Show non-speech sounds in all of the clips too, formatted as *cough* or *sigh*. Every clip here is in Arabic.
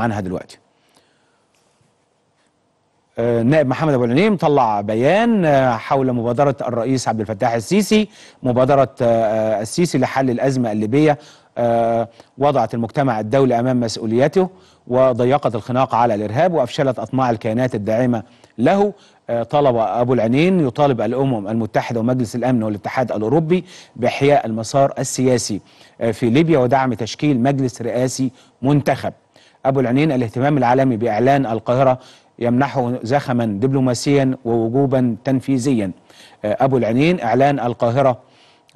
عنها دلوقتي النائب آه، محمد ابو العنيم طلع بيان آه، حول مبادره الرئيس عبد الفتاح السيسي مبادره آه، السيسي لحل الازمه الليبيه وضعت المجتمع الدولي امام مسؤوليته وضيقت الخناق على الارهاب وافشلت اطماع الكيانات الداعمه له طلب ابو العنين يطالب الامم المتحده ومجلس الامن والاتحاد الاوروبي باحياء المسار السياسي في ليبيا ودعم تشكيل مجلس رئاسي منتخب أبو العنين الاهتمام العالمي بإعلان القاهرة يمنحه زخما دبلوماسيا ووجوبا تنفيذيا آه، أبو العنين إعلان القاهرة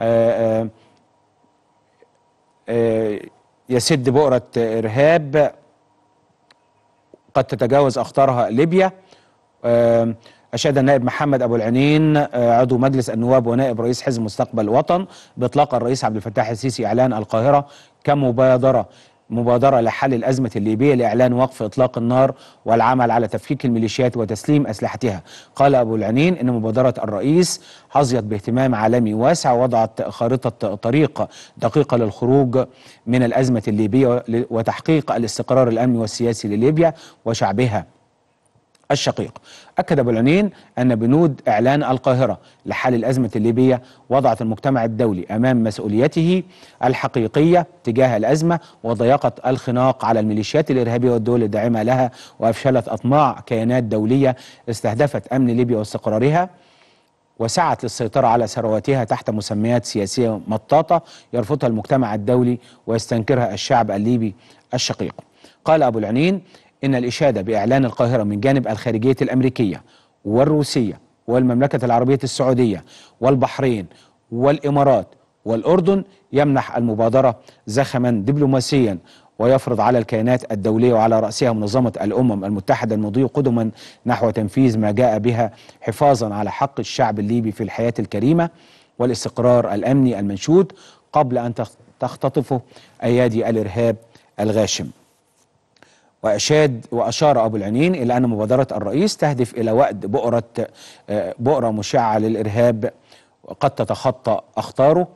آه، آه، يسد بؤرة إرهاب قد تتجاوز أخطارها ليبيا أشاد النائب محمد أبو العنين عضو مجلس النواب ونائب رئيس حزب مستقبل الوطن بإطلاق الرئيس عبد الفتاح السيسي إعلان القاهرة كمبادرة مبادرة لحل الأزمة الليبية لإعلان وقف إطلاق النار والعمل على تفكيك الميليشيات وتسليم أسلحتها قال أبو العنين إن مبادرة الرئيس حظيت باهتمام عالمي واسع وضعت خارطة طريق دقيقة للخروج من الأزمة الليبية وتحقيق الاستقرار الأمني والسياسي لليبيا وشعبها الشقيق أكد أبو العنين أن بنود إعلان القاهرة لحل الأزمة الليبية وضعت المجتمع الدولي أمام مسؤوليته الحقيقية تجاه الأزمة وضيقت الخناق على الميليشيات الإرهابية والدول الداعمة لها وأفشلت أطماع كيانات دولية استهدفت أمن ليبيا واستقرارها وسعت للسيطرة على ثرواتها تحت مسميات سياسية مطاطة يرفضها المجتمع الدولي ويستنكرها الشعب الليبي الشقيق قال أبو العنين إن الإشادة بإعلان القاهرة من جانب الخارجية الأمريكية والروسية والمملكة العربية السعودية والبحرين والإمارات والأردن يمنح المبادرة زخما دبلوماسيا ويفرض على الكيانات الدولية وعلى رأسها منظمة الأمم المتحدة المضي قدما نحو تنفيذ ما جاء بها حفاظا على حق الشعب الليبي في الحياة الكريمة والاستقرار الأمني المنشود قبل أن تختطفه أيادي الإرهاب الغاشم وأشاد وأشار أبو العنين إلى أن مبادرة الرئيس تهدف إلى وأد بؤرة آه، بؤرة مشعة للإرهاب قد تتخطى أخطاره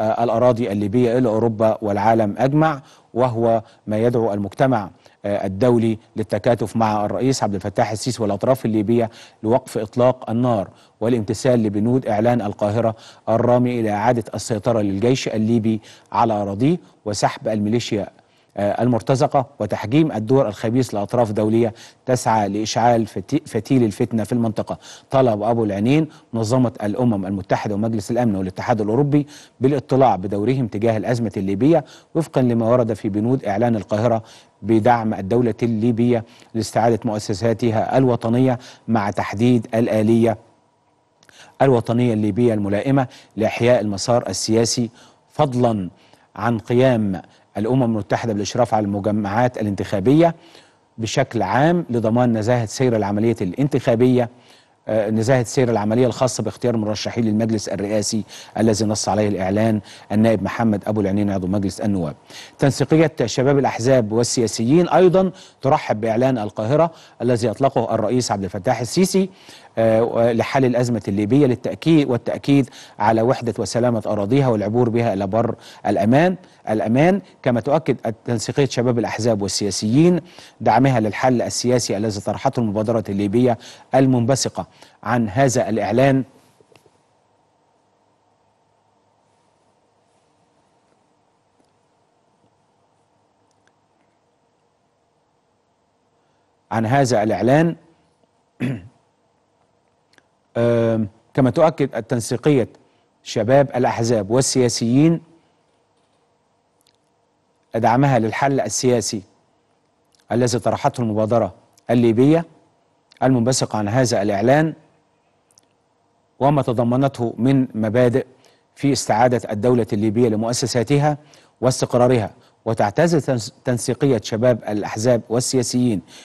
آه، الأراضي الليبية إلى أوروبا والعالم أجمع وهو ما يدعو المجتمع آه، الدولي للتكاتف مع الرئيس عبد الفتاح السيسي والأطراف الليبية لوقف إطلاق النار والامتثال لبنود إعلان القاهرة الرامي إلى إعادة السيطرة للجيش الليبي على أراضيه وسحب الميليشيا آه، المرتزقة وتحجيم الدور الخبيث لأطراف دولية تسعى لإشعال فتيل الفتنة في المنطقة طلب أبو العينين منظمة الأمم المتحدة ومجلس الأمن والاتحاد الأوروبي بالاطلاع بدورهم تجاه الأزمة الليبية وفقا لما ورد في بنود إعلان القاهرة بدعم الدولة الليبية لاستعادة مؤسساتها الوطنية مع تحديد الآلية الوطنية الليبية الملائمة لإحياء المسار السياسي فضلا عن قيام الأمم المتحدة بالإشراف على المجمعات الانتخابية بشكل عام لضمان نزاهة سير العملية الانتخابية آه، نزاهة سير العملية الخاصة باختيار مرشحين للمجلس الرئاسي الذي نص عليه الإعلان النائب محمد أبو العنين عضو مجلس النواب تنسيقية شباب الأحزاب والسياسيين أيضا ترحب بإعلان القاهرة الذي أطلقه الرئيس عبد الفتاح السيسي آه، لحل الأزمة الليبية للتأكيد والتأكيد على وحدة وسلامة أراضيها والعبور بها إلى بر الأمان الأمان كما تؤكد تنسيقية شباب الأحزاب والسياسيين دعمها للحل السياسي الذي طرحته المبادرة الليبية المنبثقة عن هذا الإعلان عن هذا الإعلان *clears throat* كما تؤكد التنسيقية شباب الأحزاب والسياسيين دعمها للحل السياسي الذي طرحته المبادرة الليبية المنبثق عن هذا الإعلان وما تضمنته من مبادئ في استعادة الدولة الليبية لمؤسساتها واستقرارها وتعتز تنسيقية شباب الأحزاب والسياسيين